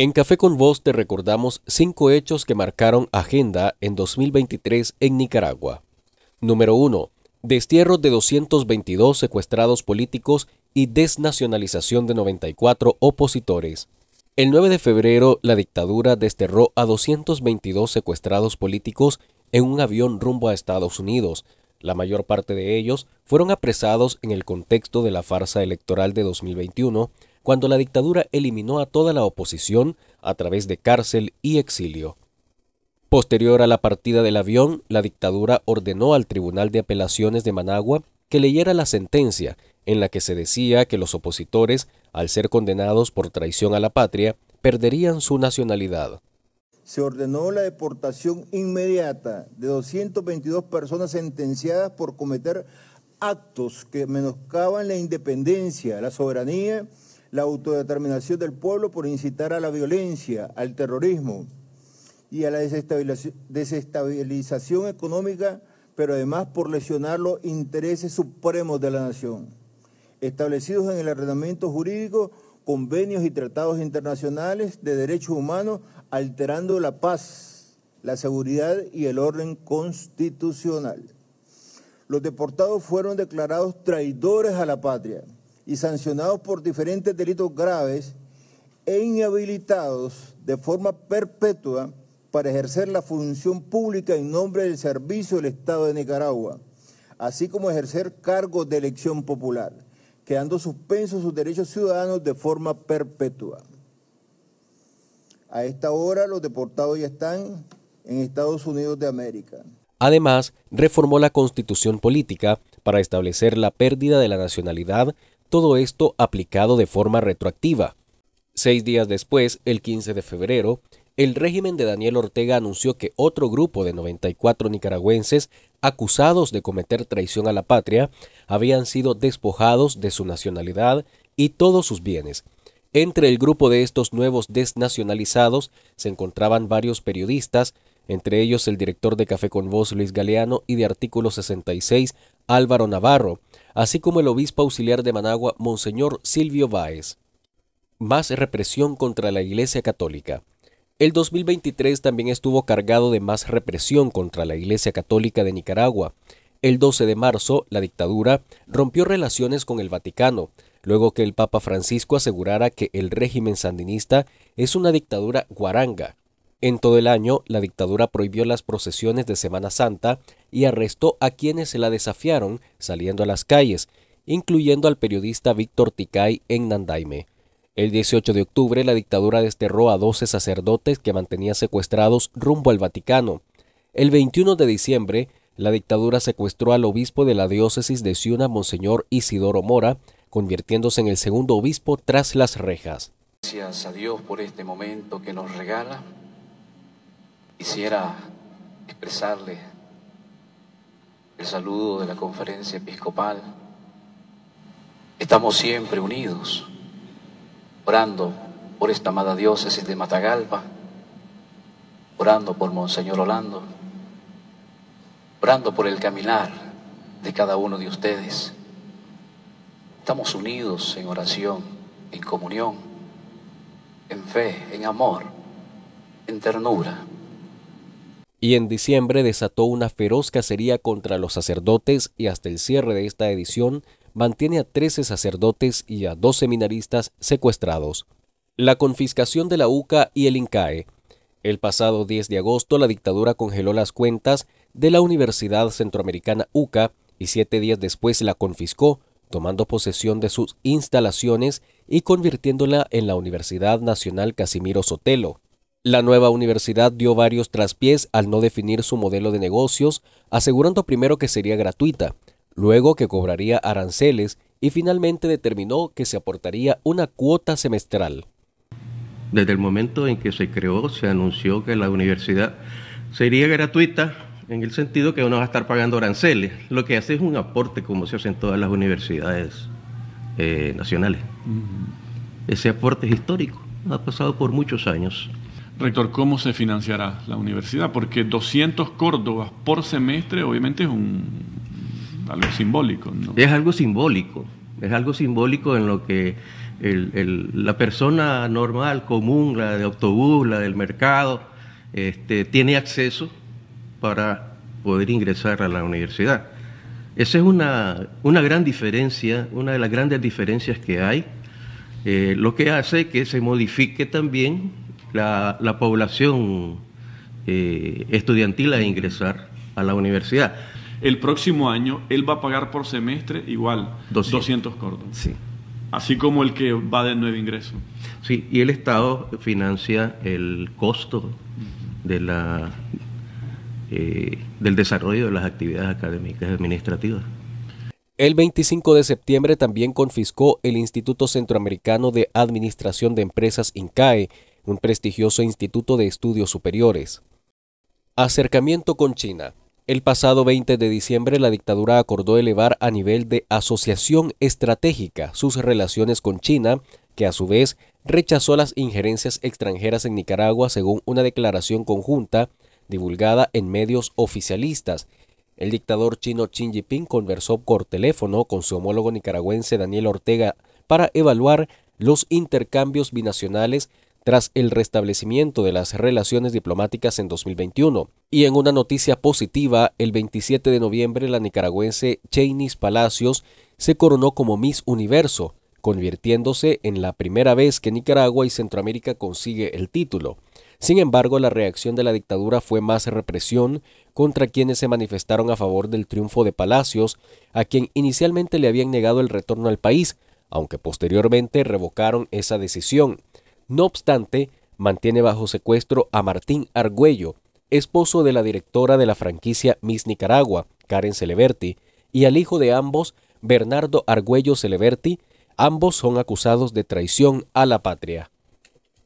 En Café con Vos te recordamos cinco hechos que marcaron agenda en 2023 en Nicaragua. Número 1. Destierro de 222 secuestrados políticos y desnacionalización de 94 opositores. El 9 de febrero, la dictadura desterró a 222 secuestrados políticos en un avión rumbo a Estados Unidos. La mayor parte de ellos fueron apresados en el contexto de la farsa electoral de 2021 cuando la dictadura eliminó a toda la oposición a través de cárcel y exilio. Posterior a la partida del avión, la dictadura ordenó al Tribunal de Apelaciones de Managua que leyera la sentencia en la que se decía que los opositores, al ser condenados por traición a la patria, perderían su nacionalidad. Se ordenó la deportación inmediata de 222 personas sentenciadas por cometer actos que menoscaban la independencia, la soberanía la autodeterminación del pueblo por incitar a la violencia, al terrorismo y a la desestabilización económica, pero además por lesionar los intereses supremos de la nación, establecidos en el ordenamiento jurídico, convenios y tratados internacionales de derechos humanos, alterando la paz, la seguridad y el orden constitucional. Los deportados fueron declarados traidores a la patria y sancionados por diferentes delitos graves e inhabilitados de forma perpetua para ejercer la función pública en nombre del servicio del Estado de Nicaragua, así como ejercer cargos de elección popular, quedando suspensos sus derechos ciudadanos de forma perpetua. A esta hora los deportados ya están en Estados Unidos de América. Además, reformó la constitución política para establecer la pérdida de la nacionalidad todo esto aplicado de forma retroactiva. Seis días después, el 15 de febrero, el régimen de Daniel Ortega anunció que otro grupo de 94 nicaragüenses acusados de cometer traición a la patria habían sido despojados de su nacionalidad y todos sus bienes. Entre el grupo de estos nuevos desnacionalizados se encontraban varios periodistas, entre ellos el director de Café con Voz Luis Galeano y de Artículo 66 Álvaro Navarro, así como el obispo auxiliar de Managua Monseñor Silvio Báez. Más represión contra la Iglesia Católica. El 2023 también estuvo cargado de más represión contra la Iglesia Católica de Nicaragua. El 12 de marzo, la dictadura rompió relaciones con el Vaticano, luego que el Papa Francisco asegurara que el régimen sandinista es una dictadura guaranga en todo el año, la dictadura prohibió las procesiones de Semana Santa y arrestó a quienes se la desafiaron saliendo a las calles, incluyendo al periodista Víctor Ticay en Nandaime. El 18 de octubre, la dictadura desterró a 12 sacerdotes que mantenía secuestrados rumbo al Vaticano. El 21 de diciembre, la dictadura secuestró al obispo de la diócesis de Ciuna, Monseñor Isidoro Mora, convirtiéndose en el segundo obispo tras las rejas. Gracias a Dios por este momento que nos regala Quisiera expresarle el saludo de la conferencia episcopal. Estamos siempre unidos, orando por esta amada diócesis de Matagalpa, orando por Monseñor Orlando, orando por el caminar de cada uno de ustedes. Estamos unidos en oración, en comunión, en fe, en amor, en ternura y en diciembre desató una feroz cacería contra los sacerdotes y hasta el cierre de esta edición mantiene a 13 sacerdotes y a dos seminaristas secuestrados. La confiscación de la UCA y el INCAE. El pasado 10 de agosto la dictadura congeló las cuentas de la Universidad Centroamericana UCA y siete días después la confiscó, tomando posesión de sus instalaciones y convirtiéndola en la Universidad Nacional Casimiro Sotelo. La nueva universidad dio varios traspiés al no definir su modelo de negocios, asegurando primero que sería gratuita, luego que cobraría aranceles y finalmente determinó que se aportaría una cuota semestral. Desde el momento en que se creó, se anunció que la universidad sería gratuita en el sentido que uno va a estar pagando aranceles. Lo que hace es un aporte, como se hace en todas las universidades eh, nacionales. Ese aporte es histórico, ha pasado por muchos años. Rector, ¿cómo se financiará la universidad? Porque 200 córdobas por semestre obviamente es un, algo simbólico. ¿no? Es algo simbólico, es algo simbólico en lo que la persona normal, común, la de autobús, la del mercado, este, tiene acceso para poder ingresar a la universidad. Esa es una, una gran diferencia, una de las grandes diferencias que hay, eh, lo que hace que se modifique también la, población eh, estudiantil a ingresar a la universidad. El próximo año él va a pagar por semestre igual 200, Sí. Así como el que va de nuevo ingreso. Sí, y el Estado financia el costo de la, eh, del desarrollo de las actividades académicas administrativas. El 25 de septiembre también confiscó el Instituto Centroamericano de Administración de Empresas, INCAE, un prestigioso instituto de estudios superiores. Acercamiento con China. El pasado 20 de diciembre la dictadura acordó elevar a nivel de asociación estratégica sus relaciones con China, que a su vez rechazó las injerencias extranjeras en Nicaragua según una declaración conjunta divulgada en medios oficialistas. El dictador chino Xi Jinping conversó por teléfono con su homólogo nicaragüense Daniel Ortega para evaluar los intercambios binacionales tras el restablecimiento de las relaciones diplomáticas en 2021. Y en una noticia positiva, el 27 de noviembre la nicaragüense Chainis Palacios se coronó como Miss Universo, convirtiéndose en la primera vez que Nicaragua y Centroamérica consigue el título. Sin embargo, la reacción de la dictadura fue más represión contra quienes se manifestaron a favor del triunfo de Palacios, a quien inicialmente le habían negado el retorno al país, aunque posteriormente revocaron esa decisión. No obstante, mantiene bajo secuestro a Martín Argüello, esposo de la directora de la franquicia Miss Nicaragua, Karen Celeberti, y al hijo de ambos, Bernardo Argüello Celeberti, ambos son acusados de traición a la patria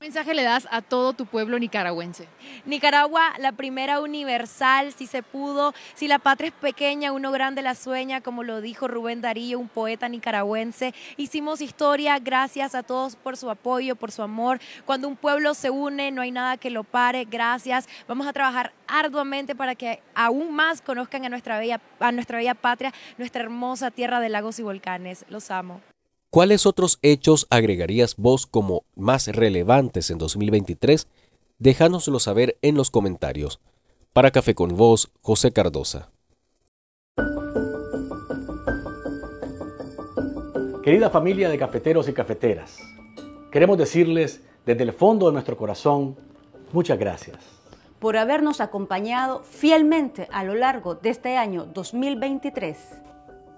mensaje le das a todo tu pueblo nicaragüense? Nicaragua, la primera universal, si se pudo, si la patria es pequeña, uno grande la sueña, como lo dijo Rubén Darío, un poeta nicaragüense. Hicimos historia, gracias a todos por su apoyo, por su amor. Cuando un pueblo se une, no hay nada que lo pare, gracias. Vamos a trabajar arduamente para que aún más conozcan a nuestra bella, a nuestra bella patria, nuestra hermosa tierra de lagos y volcanes. Los amo. ¿Cuáles otros hechos agregarías vos como más relevantes en 2023? Déjanoslo saber en los comentarios. Para Café con Vos, José Cardosa. Querida familia de cafeteros y cafeteras, queremos decirles desde el fondo de nuestro corazón muchas gracias. Por habernos acompañado fielmente a lo largo de este año 2023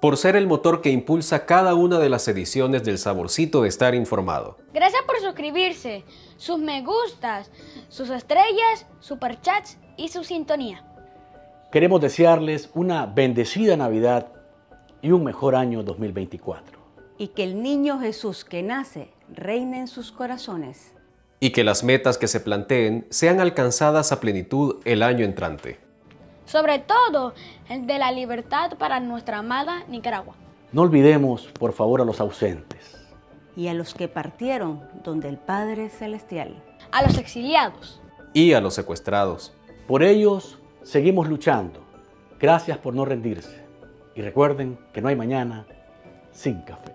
por ser el motor que impulsa cada una de las ediciones del saborcito de estar informado. Gracias por suscribirse, sus me gustas, sus estrellas, superchats y su sintonía. Queremos desearles una bendecida Navidad y un mejor año 2024. Y que el niño Jesús que nace reine en sus corazones. Y que las metas que se planteen sean alcanzadas a plenitud el año entrante sobre todo el de la libertad para nuestra amada Nicaragua. No olvidemos, por favor, a los ausentes. Y a los que partieron donde el Padre Celestial. A los exiliados. Y a los secuestrados. Por ellos seguimos luchando. Gracias por no rendirse. Y recuerden que no hay mañana sin café.